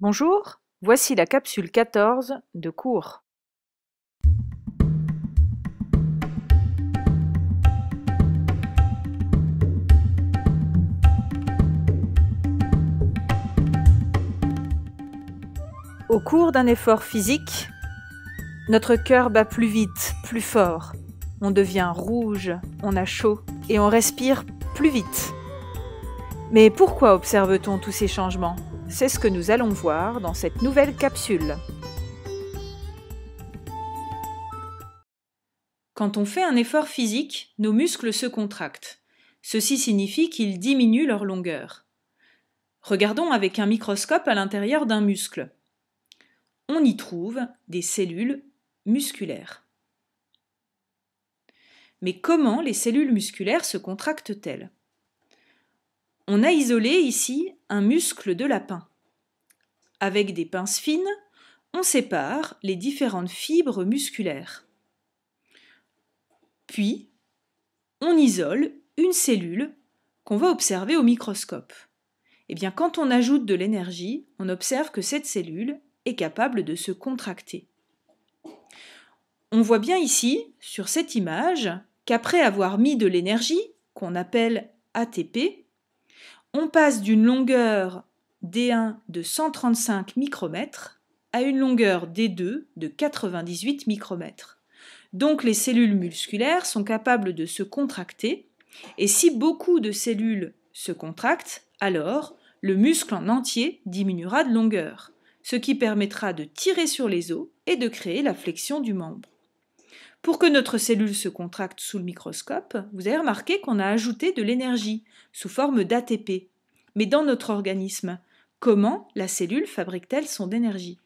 Bonjour, voici la capsule 14 de cours. Au cours d'un effort physique, notre cœur bat plus vite, plus fort. On devient rouge, on a chaud et on respire plus vite. Mais pourquoi observe-t-on tous ces changements c'est ce que nous allons voir dans cette nouvelle capsule. Quand on fait un effort physique, nos muscles se contractent. Ceci signifie qu'ils diminuent leur longueur. Regardons avec un microscope à l'intérieur d'un muscle. On y trouve des cellules musculaires. Mais comment les cellules musculaires se contractent-elles on a isolé ici un muscle de lapin. Avec des pinces fines, on sépare les différentes fibres musculaires. Puis, on isole une cellule qu'on va observer au microscope. Eh bien, quand on ajoute de l'énergie, on observe que cette cellule est capable de se contracter. On voit bien ici, sur cette image, qu'après avoir mis de l'énergie, qu'on appelle ATP, on passe d'une longueur D1 de 135 micromètres à une longueur D2 de 98 micromètres. Donc les cellules musculaires sont capables de se contracter et si beaucoup de cellules se contractent, alors le muscle en entier diminuera de longueur, ce qui permettra de tirer sur les os et de créer la flexion du membre. Pour que notre cellule se contracte sous le microscope, vous avez remarqué qu'on a ajouté de l'énergie sous forme d'ATP. Mais dans notre organisme, comment la cellule fabrique-t-elle son énergie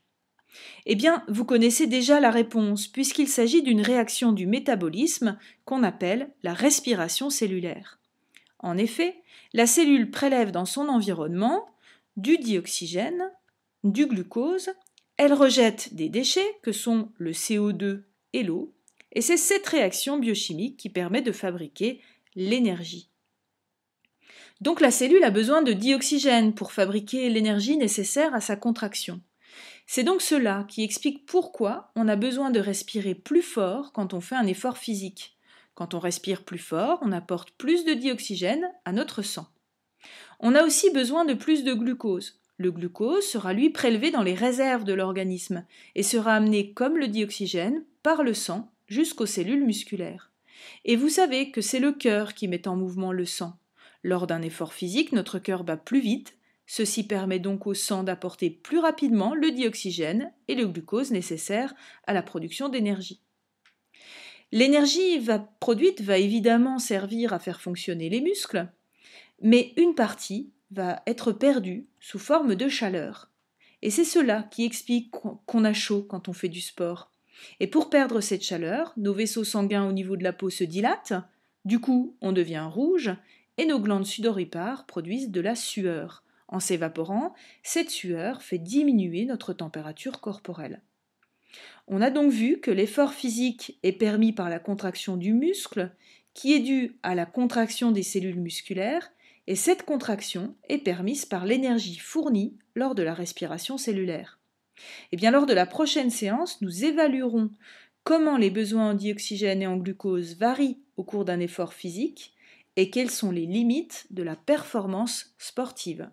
Eh bien, vous connaissez déjà la réponse, puisqu'il s'agit d'une réaction du métabolisme qu'on appelle la respiration cellulaire. En effet, la cellule prélève dans son environnement du dioxygène, du glucose, elle rejette des déchets que sont le CO2 et l'eau, et c'est cette réaction biochimique qui permet de fabriquer l'énergie. Donc la cellule a besoin de dioxygène pour fabriquer l'énergie nécessaire à sa contraction. C'est donc cela qui explique pourquoi on a besoin de respirer plus fort quand on fait un effort physique. Quand on respire plus fort, on apporte plus de dioxygène à notre sang. On a aussi besoin de plus de glucose. Le glucose sera lui prélevé dans les réserves de l'organisme et sera amené comme le dioxygène par le sang jusqu'aux cellules musculaires. Et vous savez que c'est le cœur qui met en mouvement le sang. Lors d'un effort physique, notre cœur bat plus vite, ceci permet donc au sang d'apporter plus rapidement le dioxygène et le glucose nécessaires à la production d'énergie. L'énergie produite va évidemment servir à faire fonctionner les muscles, mais une partie va être perdue sous forme de chaleur. Et c'est cela qui explique qu'on a chaud quand on fait du sport. Et pour perdre cette chaleur, nos vaisseaux sanguins au niveau de la peau se dilatent, du coup on devient rouge, et nos glandes sudoripares produisent de la sueur. En s'évaporant, cette sueur fait diminuer notre température corporelle. On a donc vu que l'effort physique est permis par la contraction du muscle, qui est due à la contraction des cellules musculaires, et cette contraction est permise par l'énergie fournie lors de la respiration cellulaire. Eh bien, lors de la prochaine séance, nous évaluerons comment les besoins en dioxygène et en glucose varient au cours d'un effort physique et quelles sont les limites de la performance sportive.